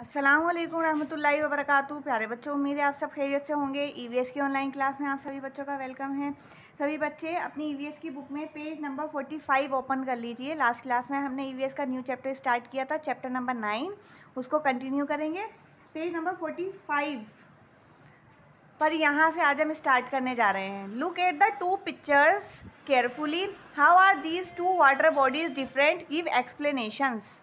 असलम वरहमल वरक प्यारे बच्चों उम्मीद है आप सब खैरियत से होंगे ई e की ऑनलाइन क्लास में आप सभी बच्चों का वेलकम है सभी बच्चे अपनी ई e की बुक में पेज नंबर 45 ओपन कर लीजिए लास्ट क्लास में हमने ई e का न्यू चैप्टर स्टार्ट किया था चैप्टर नंबर नाइन उसको कंटिन्यू करेंगे पेज नंबर 45 पर यहाँ से आज हम स्टार्ट करने जा रहे हैं look at the two pictures carefully how are these two water bodies different give explanations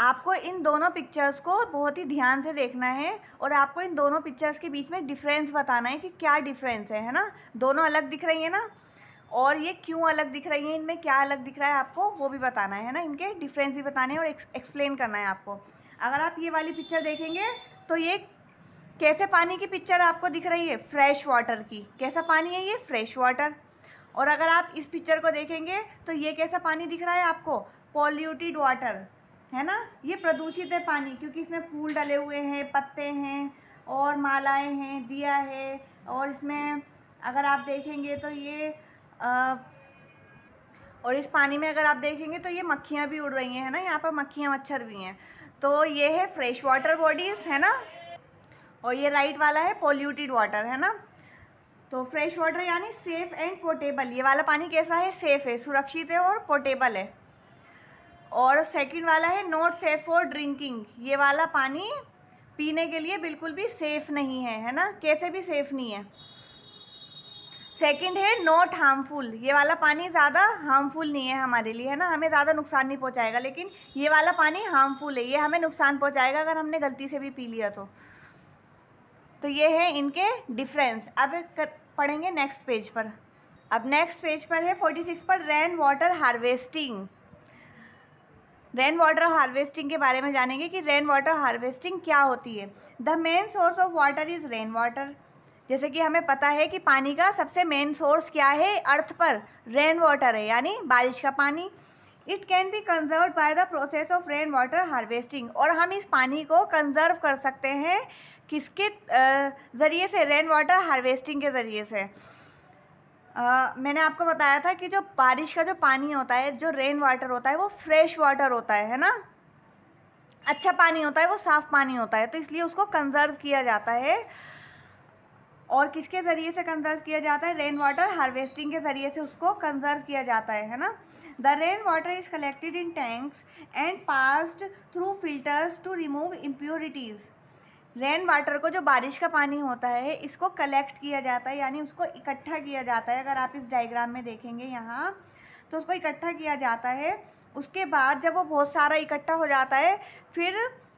आपको इन दोनों पिक्चर्स को बहुत ही ध्यान से देखना है और आपको इन दोनों पिक्चर्स के बीच में डिफरेंस बताना है कि क्या डिफरेंस है है ना दोनों अलग दिख रही है ना और ये क्यों अलग दिख रही है इनमें क्या अलग दिख रहा है आपको वो भी बताना है ना इनके डिफरेंस भी बताने और एक्सप्लेन करना है आपको अगर आप ये वाली पिक्चर देखेंगे तो ये कैसे पानी की पिक्चर आपको दिख रही है फ्रेश वाटर की कैसा पानी है ये फ्रेश वाटर और अगर आप इस पिक्चर को देखेंगे तो ये कैसा पानी दिख रहा है आपको पॉल्यूटेड वाटर है ना ये प्रदूषित है पानी क्योंकि इसमें फूल डले हुए हैं पत्ते हैं और मालाएं हैं दिया है और इसमें अगर आप देखेंगे तो ये आ, और इस पानी में अगर आप देखेंगे तो ये मक्खियाँ भी उड़ रही हैं है ना यहाँ पर मक्खियाँ मच्छर भी हैं तो ये है फ्रेश वाटर बॉडीज़ है ना और ये राइट वाला है पोल्यूटेड वाटर है ना तो फ्रेश वाटर यानी सेफ़ एंड पोर्टेबल ये वाला पानी कैसा है सेफ़ है सुरक्षित है और पोर्टेबल है और सेकंड वाला है नॉट सेफ फॉर ड्रिंकिंग ये वाला पानी पीने के लिए बिल्कुल भी सेफ़ नहीं है है ना कैसे भी सेफ़ नहीं है सेकंड है नॉट हार्मफुल ये वाला पानी ज़्यादा हार्मफुल नहीं है हमारे लिए है ना हमें ज़्यादा नुकसान नहीं पहुँचाएगा लेकिन ये वाला पानी हार्मफुल है ये हमें नुकसान पहुँचाएगा अगर हमने गलती से भी पी लिया तो तो ये है इनके डिफरेंस अब कर, पढ़ेंगे नेक्स्ट पेज पर अब नेक्स्ट पेज पर है फोर्टी सिक्स पर rain water harvesting rain water harvesting के बारे में जानेंगे कि रेन वाटर हार्वेस्टिंग क्या होती है the main source of water is rain water जैसे कि हमें पता है कि पानी का सबसे मेन सोर्स क्या है अर्थ पर रेन वाटर है यानी बारिश का पानी it can be conserve by the process of rain water harvesting और हम इस पानी को कंजर्व कर सकते हैं किसके ज़रिए से रेन वाटर हार्वेस्टिंग के ज़रिए से मैंने आपको बताया था कि जो बारिश का जो पानी होता है जो रेन वाटर होता है वो फ्रेश वाटर होता है है ना अच्छा पानी होता है वो साफ़ पानी होता है तो इसलिए उसको कंजर्व किया जाता है और किसके ज़रिए से कंजर्व किया जाता है रेन वाटर हार्वेस्टिंग के ज़रिए से उसको कंजर्व किया जाता है है ना the rain water is collected in tanks and passed through filters to remove impurities rain water को जो बारिश का पानी होता है इसको कलेक्ट किया जाता है यानी उसको इकट्ठा किया जाता है अगर आप इस डायग्राम में देखेंगे यहाँ तो उसको इकट्ठा किया जाता है उसके बाद जब वो बहुत सारा इकट्ठा हो जाता है फिर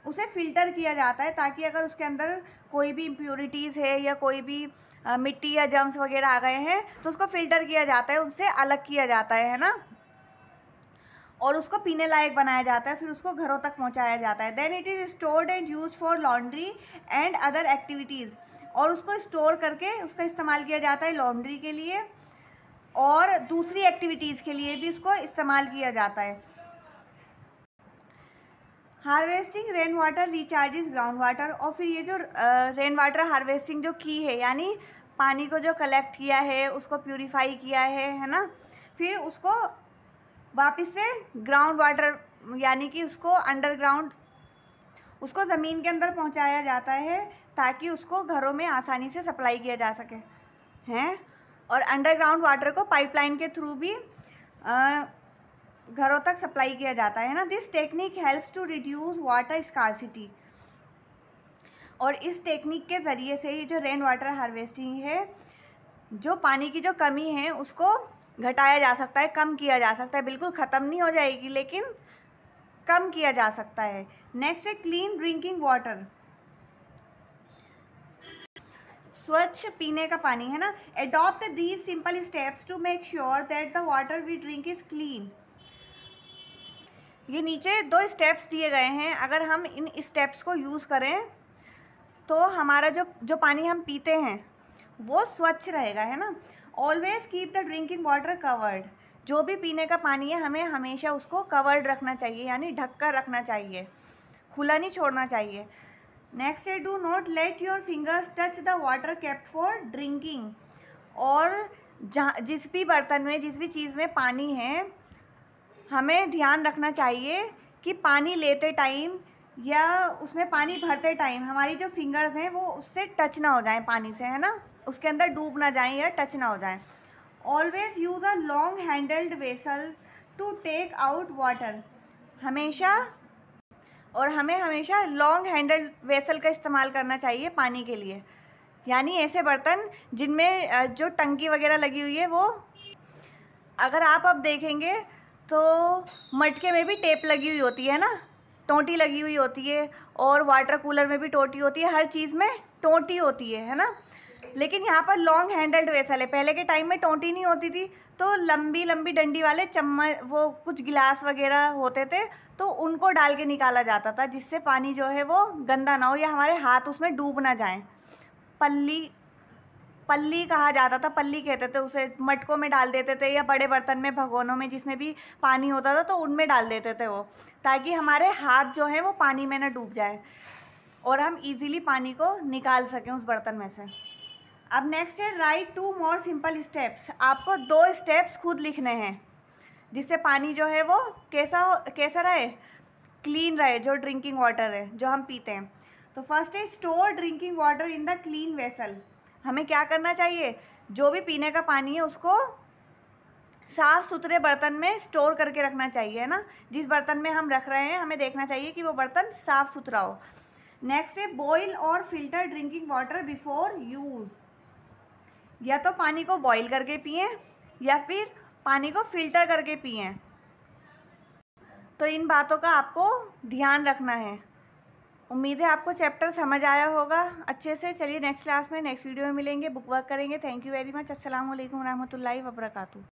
उसे फ़िल्टर किया जाता है ताकि अगर उसके अंदर कोई भी इम्प्योरिटीज़ है या कोई भी मिट्टी या जम्स वगैरह आ गए हैं तो उसको फ़िल्टर किया जाता है उससे अलग किया जाता है है ना और उसको पीने लायक बनाया जाता है फिर उसको घरों तक पहुंचाया जाता है then it is stored and use for laundry and other activities और उसको स्टोर करके उसका इस्तेमाल किया जाता है लॉन्ड्री के लिए और दूसरी एक्टिविटीज़ के लिए भी इसको इस्तेमाल किया जाता है harvesting rain water recharges ground water और फिर ये जो रेन वाटर हार्वेस्टिंग जो की है यानी पानी को जो कलेक्ट किया है उसको प्योरीफाई किया है है ना फिर उसको वापस से ग्राउंड वाटर यानी कि उसको अंडरग्राउंड उसको ज़मीन के अंदर पहुंचाया जाता है ताकि उसको घरों में आसानी से सप्लाई किया जा सके हैं और अंडरग्राउंड वाटर को पाइपलाइन के थ्रू भी आ, घरों तक सप्लाई किया जाता है ना this technique help to reduce water scarcity और इस टेक्निक के ज़रिए से ये जो रेन वाटर हार्वेस्टिंग है जो पानी की जो कमी है उसको घटाया जा सकता है कम किया जा सकता है बिल्कुल ख़त्म नहीं हो जाएगी लेकिन कम किया जा सकता है नेक्स्ट है क्लीन ड्रिंकिंग वाटर स्वच्छ पीने का पानी है ना adopt these simple steps to make sure that the water we drink is clean ये नीचे दो स्टेप्स दिए गए हैं अगर हम इन स्टेप्स को यूज़ करें तो हमारा जो जो पानी हम पीते हैं वो स्वच्छ रहेगा है ना always keep the drinking water covered जो भी पीने का पानी है हमें हमेशा उसको कवर्ड रखना चाहिए यानी ढक कर रखना चाहिए खुला नहीं छोड़ना चाहिए नेक्स्ट है do not let your fingers touch the water kept for drinking और जहाँ जिस भी बर्तन में जिस भी चीज़ में पानी है हमें ध्यान रखना चाहिए कि पानी लेते टाइम या उसमें पानी भरते टाइम हमारी जो फिंगर्स हैं वो उससे टच ना हो जाए पानी से है ना उसके अंदर डूब ना जाएं या टच ना हो जाएं always use a long handled vessels to take out water हमेशा और हमें हमेशा लॉन्ग हैंडल वेसल का इस्तेमाल करना चाहिए पानी के लिए यानी ऐसे बर्तन जिनमें जो टंकी वगैरह लगी हुई है वो अगर आप अब देखेंगे तो मटके में भी टेप लगी हुई होती है ना टोटी लगी हुई होती है और वाटर कूलर में भी टोटी होती है हर चीज़ में टोटी होती है है ना लेकिन यहाँ पर लॉन्ग हैंडल्ड वेसल है पहले के टाइम में टोंटी नहीं होती थी तो लंबी लंबी डंडी वाले चम्मच वो कुछ गिलास वगैरह होते थे तो उनको डाल के निकाला जाता था जिससे पानी जो है वो गंदा ना हो या हमारे हाथ उसमें डूब ना जाए पल्ली पल्ली कहा जाता था पल्ली कहते थे उसे मटकों में डाल देते थे या बड़े बर्तन में भगोनों में जिसमें भी पानी होता था तो उनमें डाल देते थे वो ताकि हमारे हाथ जो है वो पानी में ना डूब जाए और हम इजीली पानी को निकाल सकें उस बर्तन में से अब नेक्स्ट है write two more simple steps आपको दो स्टेप्स खुद लिखने हैं जिससे पानी जो है वो कैसा हो कैसा रहे क्लीन रहे जो ड्रिंकिंग वाटर है जो हम पीते हैं तो फर्स्ट है store drinking water in the clean vessel हमें क्या करना चाहिए जो भी पीने का पानी है उसको साफ़ सुथरे बर्तन में स्टोर करके रखना चाहिए है ना जिस बर्तन में हम रख रहे हैं हमें देखना चाहिए कि वो बर्तन साफ़ सुथरा हो नेक्स्ट है बॉयल और filter drinking water before use या तो पानी को बॉईल करके पिए या फिर पानी को फिल्टर करके पिए तो इन बातों का आपको ध्यान रखना है उम्मीद है आपको चैप्टर समझ आया होगा अच्छे से चलिए नेक्स्ट क्लास में नेक्स्ट वीडियो में मिलेंगे बुक वर्क करेंगे थैंक यू वेरी मच असल वरहमल वबरकू